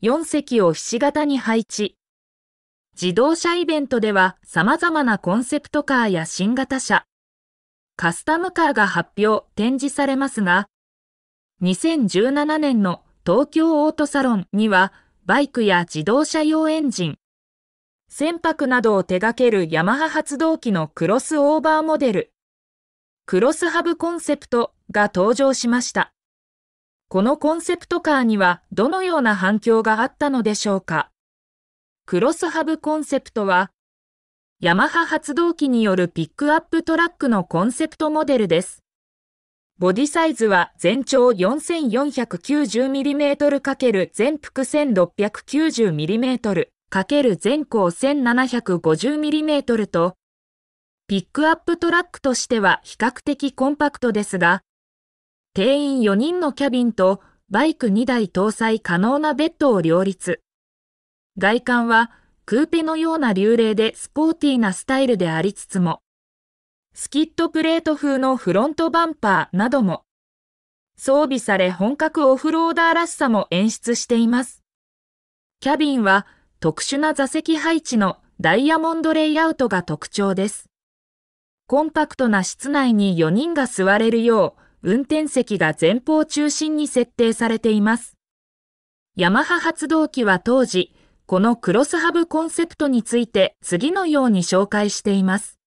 4席をひし形に配置。自動車イベントでは様々なコンセプトカーや新型車、カスタムカーが発表、展示されますが、2017年の東京オートサロンには、バイクや自動車用エンジン、船舶などを手掛けるヤマハ発動機のクロスオーバーモデル、クロスハブコンセプトが登場しました。このコンセプトカーにはどのような反響があったのでしょうか。クロスハブコンセプトは、ヤマハ発動機によるピックアップトラックのコンセプトモデルです。ボディサイズは全長 4490mm× 全幅 1690mm× 全高 1750mm と、ピックアップトラックとしては比較的コンパクトですが、定員4人のキャビンとバイク2台搭載可能なベッドを両立。外観はクーペのような流麗でスポーティーなスタイルでありつつも、スキットプレート風のフロントバンパーなども、装備され本格オフローダーらしさも演出しています。キャビンは特殊な座席配置のダイヤモンドレイアウトが特徴です。コンパクトな室内に4人が座れるよう、運転席が前方中心に設定されています。ヤマハ発動機は当時、このクロスハブコンセプトについて次のように紹介しています。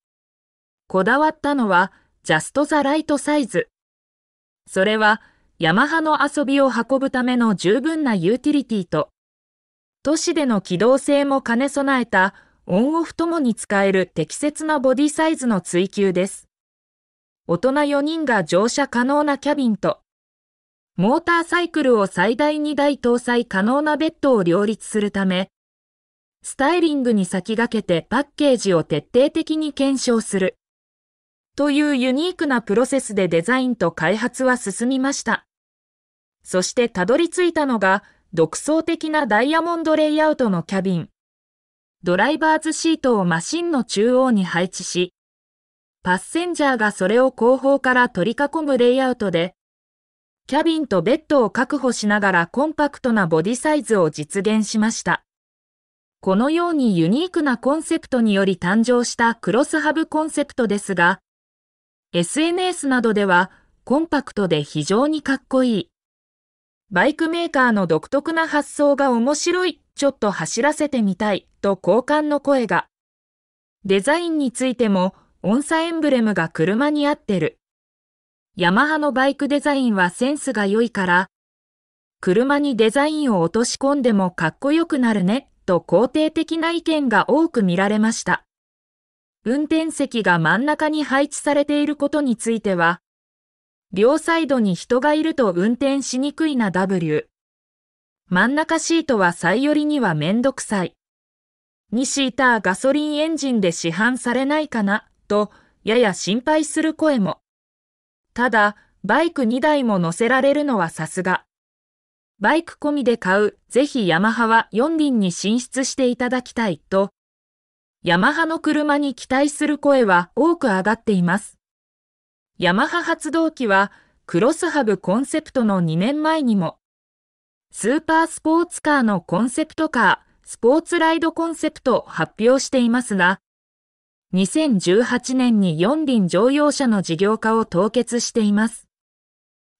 こだわったのは、ジャストザライトサイズ。それは、ヤマハの遊びを運ぶための十分なユーティリティと、都市での機動性も兼ね備えたオンオフともに使える適切なボディサイズの追求です。大人4人が乗車可能なキャビンと、モーターサイクルを最大2台搭載可能なベッドを両立するため、スタイリングに先駆けてパッケージを徹底的に検証する。というユニークなプロセスでデザインと開発は進みました。そしてたどり着いたのが独創的なダイヤモンドレイアウトのキャビン。ドライバーズシートをマシンの中央に配置し、パッセンジャーがそれを後方から取り囲むレイアウトで、キャビンとベッドを確保しながらコンパクトなボディサイズを実現しました。このようにユニークなコンセプトにより誕生したクロスハブコンセプトですが、SNS などではコンパクトで非常にかっこいい。バイクメーカーの独特な発想が面白い、ちょっと走らせてみたい、と好感の声が。デザインについても音差エンブレムが車に合ってる。ヤマハのバイクデザインはセンスが良いから、車にデザインを落とし込んでもかっこよくなるね、と肯定的な意見が多く見られました。運転席が真ん中に配置されていることについては、両サイドに人がいると運転しにくいな W。真ん中シートは最寄りにはめんどくさい。2シーターガソリンエンジンで市販されないかな。と、やや心配する声も。ただ、バイク2台も乗せられるのはさすが。バイク込みで買う、ぜひヤマハは4輪に進出していただきたいと、ヤマハの車に期待する声は多く上がっています。ヤマハ発動機は、クロスハブコンセプトの2年前にも、スーパースポーツカーのコンセプトカー、スポーツライドコンセプトを発表していますが、2018年に4輪乗用車の事業化を凍結しています。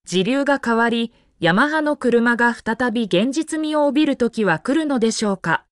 時流が変わり、ヤマハの車が再び現実味を帯びる時は来るのでしょうか